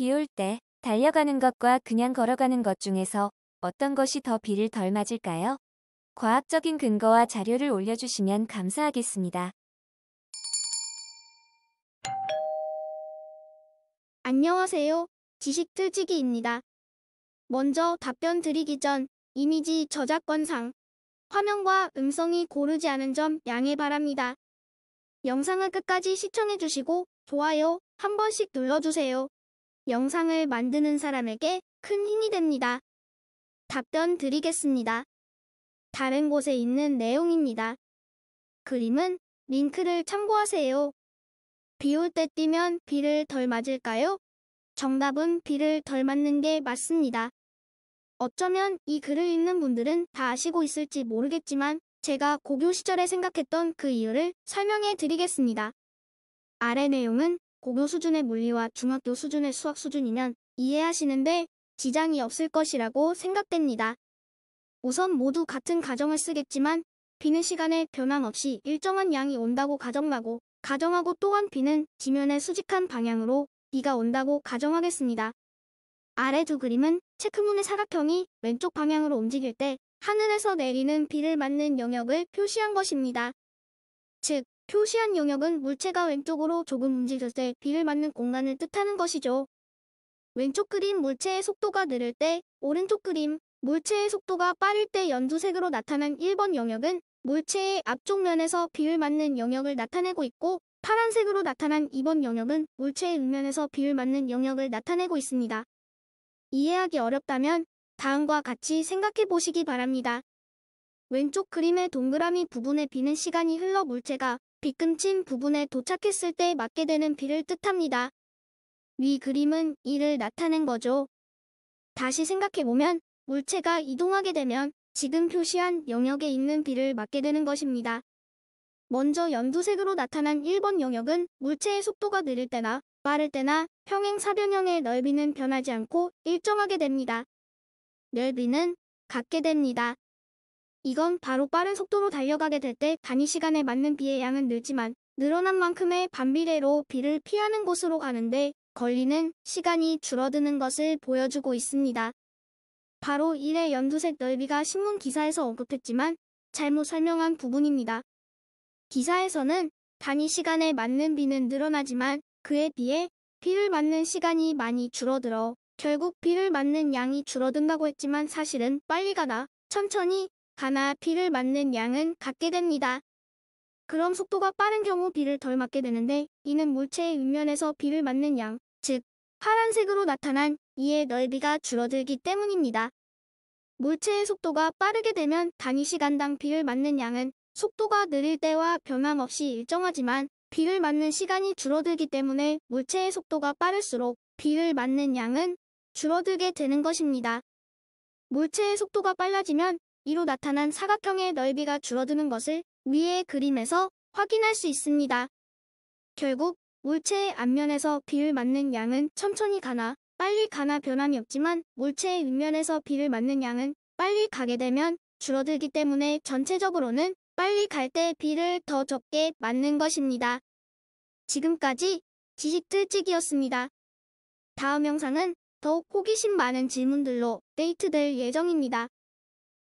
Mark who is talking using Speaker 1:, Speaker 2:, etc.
Speaker 1: 비 올 때 달려가는 것과 그냥 걸어가는 것 중에서 어떤 것이 더 비를 덜 맞을까요? 과학적인 근거와 자료를 올려주시면 감사하겠습니다. 안녕하세요. 지식틀지기입니다 먼저 답변 드리기 전 이미지 저작권상 화면과 음성이 고르지 않은 점 양해 바랍니다. 영상을 끝까지 시청해주시고 좋아요 한 번씩 눌러주세요. 영상을 만드는 사람에게 큰 힘이 됩니다. 답변 드리겠습니다. 다른 곳에 있는 내용입니다. 그림은 링크를 참고하세요. 비올 때 뛰면 비를 덜 맞을까요? 정답은 비를 덜 맞는 게 맞습니다. 어쩌면 이 글을 읽는 분들은 다 아시고 있을지 모르겠지만 제가 고교 시절에 생각했던 그 이유를 설명해 드리겠습니다. 아래 내용은 고교 수준의 물리와 중학교 수준의 수학 수준이면 이해하시는데 지장이 없을 것이라고 생각됩니다. 우선 모두 같은 가정을 쓰겠지만 비는 시간에 변함없이 일정한 양이 온다고 가정하고 가정하고 또한 비는 지면의 수직한 방향으로 비가 온다고 가정하겠습니다. 아래 두 그림은 체크문의 사각형이 왼쪽 방향으로 움직일 때 하늘에서 내리는 비를 맞는 영역을 표시한 것입니다. 즉, 표시한 영역은 물체가 왼쪽으로 조금 움직일때 비를 맞는 공간을 뜻하는 것이죠. 왼쪽 그림 물체의 속도가 느릴 때, 오른쪽 그림 물체의 속도가 빠를 때 연두색으로 나타난 1번 영역은 물체의 앞쪽 면에서 비를 맞는 영역을 나타내고 있고, 파란색으로 나타난 2번 영역은 물체의 윗면에서 비를 맞는 영역을 나타내고 있습니다. 이해하기 어렵다면 다음과 같이 생각해 보시기 바랍니다. 왼쪽 그림의 동그라미 부분에 비는 시간이 흘러 물체가 비꿈친 부분에 도착했을 때 맞게 되는 비를 뜻합니다. 위 그림은 이를 나타낸 거죠. 다시 생각해보면 물체가 이동하게 되면 지금 표시한 영역에 있는 비를 맞게 되는 것입니다. 먼저 연두색으로 나타난 1번 영역은 물체의 속도가 느릴 때나 빠를 때나 평행사변형의 넓이는 변하지 않고 일정하게 됩니다. 넓이는 같게 됩니다. 이건 바로 빠른 속도로 달려가게 될 때 단위 시간에 맞는 비의 양은 늘지만 늘어난 만큼의 반비례로 비를 피하는 곳으로 가는데 걸리는 시간이 줄어드는 것을 보여주고 있습니다. 바로 일의 연두색 넓이가 신문 기사에서 언급했지만 잘못 설명한 부분입니다. 기사에서는 단위 시간에 맞는 비는 늘어나지만 그에 비해 비를 맞는 시간이 많이 줄어들어 결국 비를 맞는 양이 줄어든다고 했지만 사실은 빨리 가나 천천히 가나 비를 맞는 양은 같게 됩니다. 그럼 속도가 빠른 경우 비를 덜 맞게 되는데 이는 물체의 윗면에서 비를 맞는 양, 즉 파란색으로 나타난 이의 넓이가 줄어들기 때문입니다. 물체의 속도가 빠르게 되면 단위 시간당 비를 맞는 양은 속도가 느릴 때와 변함없이 일정하지만 비를 맞는 시간이 줄어들기 때문에 물체의 속도가 빠를수록 비를 맞는 양은 줄어들게 되는 것입니다. 물체의 속도가 빨라지면 이로 나타난 사각형의 넓이가 줄어드는 것을 위의 그림에서 확인할 수 있습니다. 결국 물체의 앞면에서 비를 맞는 양은 천천히 가나 빨리 가나 변함이 없지만 물체의 윗면에서 비를 맞는 양은 빨리 가게 되면 줄어들기 때문에 전체적으로는 빨리 갈 때 비를 더 적게 맞는 것입니다. 지금까지 지식들찍이었습니다 다음 영상은 더욱 호기심 많은 질문들로 데이트될 예정입니다.